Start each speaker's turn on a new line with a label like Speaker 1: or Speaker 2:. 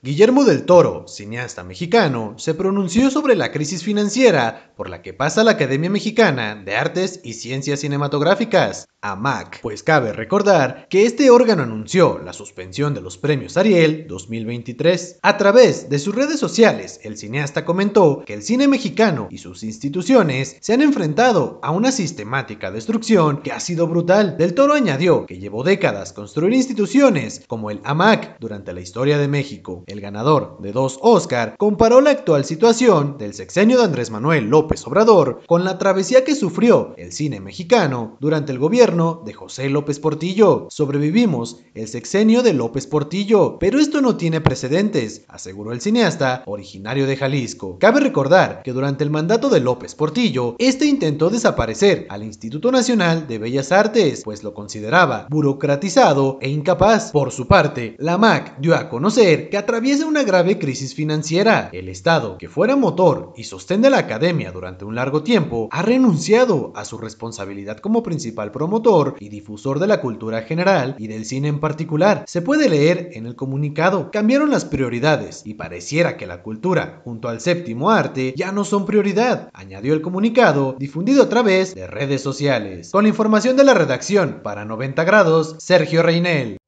Speaker 1: Guillermo del Toro, cineasta mexicano, se pronunció sobre la crisis financiera por la que pasa la Academia Mexicana de Artes y Ciencias Cinematográficas, AMAC, pues cabe recordar que este órgano anunció la suspensión de los premios Ariel 2023. A través de sus redes sociales, el cineasta comentó que el cine mexicano y sus instituciones se han enfrentado a una sistemática destrucción que ha sido brutal. Del Toro añadió que llevó décadas construir instituciones como el AMAC durante la historia de México el ganador de dos Oscar, comparó la actual situación del sexenio de Andrés Manuel López Obrador con la travesía que sufrió el cine mexicano durante el gobierno de José López Portillo. Sobrevivimos el sexenio de López Portillo, pero esto no tiene precedentes, aseguró el cineasta originario de Jalisco. Cabe recordar que durante el mandato de López Portillo, este intentó desaparecer al Instituto Nacional de Bellas Artes, pues lo consideraba burocratizado e incapaz. Por su parte, la MAC dio a conocer que a través atraviesa una grave crisis financiera. El Estado, que fuera motor y sostén de la academia durante un largo tiempo, ha renunciado a su responsabilidad como principal promotor y difusor de la cultura general y del cine en particular. Se puede leer en el comunicado, cambiaron las prioridades y pareciera que la cultura, junto al séptimo arte, ya no son prioridad, añadió el comunicado, difundido a través de redes sociales. Con la información de la redacción para 90 grados, Sergio Reinel.